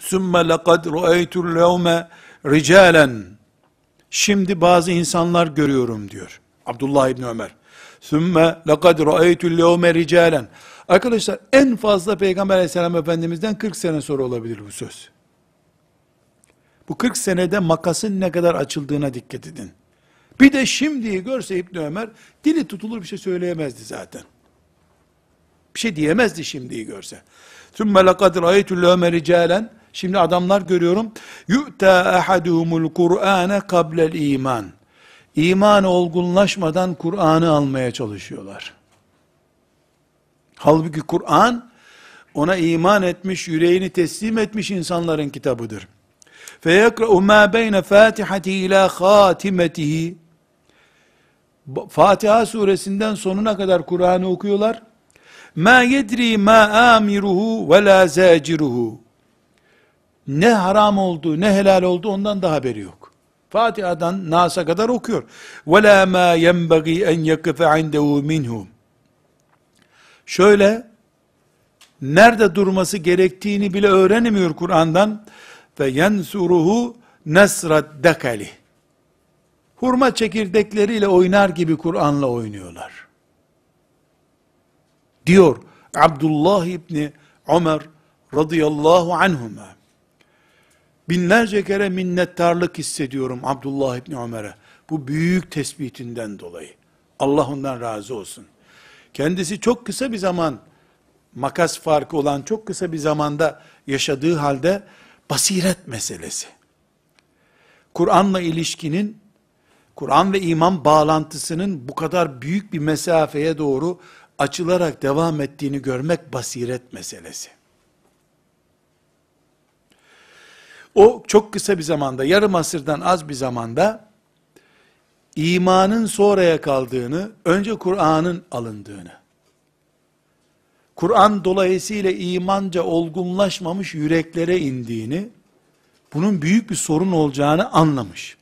Sümme lekad ru'eytul levme ricalen. Şimdi bazı insanlar görüyorum diyor. Abdullah İbni Ömer. Sümme lekad ru'eytul levme ricalen. Arkadaşlar en fazla Peygamber aleyhisselam efendimizden 40 sene sonra olabilir bu söz. Bu 40 senede makasın ne kadar açıldığına dikkat edin. Bir de şimdiyi görse İbn Ömer dili tutulur bir şey söyleyemezdi zaten. Bir şey diyemezdi şimdiyi görse. Sümme lekad ra'aytul levme ricalen Şimdi adamlar görüyorum. Yu'ta ahaduhumul Kur'ane kablel iman. İman olgunlaşmadan Kur'an'ı almaya çalışıyorlar. Halbuki Kur'an ona iman etmiş, yüreğini teslim etmiş insanların kitabıdır. فَيَقْرَأُ ma بَيْنَ فَاتِحَةِ ila خَاتِمَتِهِ Fatiha suresinden sonuna kadar Kur'an'ı okuyorlar. Ma yedri ma amiruhu ve la zaciruhu ne haram olduğu ne helal olduğu ondan daha haberi yok. Fatiha'dan Nas'a kadar okuyor. وَلَا مَا يَنْبَغِي اَنْ يَقِفَ عِنْدَهُ مِنْهُ Şöyle, nerede durması gerektiğini bile öğrenemiyor Kur'an'dan. فَيَنْسُرُهُ نَسْرَ الدَّكَلِ Hurma çekirdekleriyle oynar gibi Kur'an'la oynuyorlar. Diyor Abdullah İbni Ömer radıyallahu anhuma binlerce kere minnettarlık hissediyorum Abdullah İbni Ömer'e. Bu büyük tespitinden dolayı. Allah ondan razı olsun. Kendisi çok kısa bir zaman, makas farkı olan çok kısa bir zamanda yaşadığı halde basiret meselesi. Kur'an'la ilişkinin, Kur'an ve iman bağlantısının bu kadar büyük bir mesafeye doğru açılarak devam ettiğini görmek basiret meselesi. O çok kısa bir zamanda, yarım asırdan az bir zamanda imanın sonraya kaldığını, önce Kur'an'ın alındığını, Kur'an dolayısıyla imanca olgunlaşmamış yüreklere indiğini, bunun büyük bir sorun olacağını anlamış.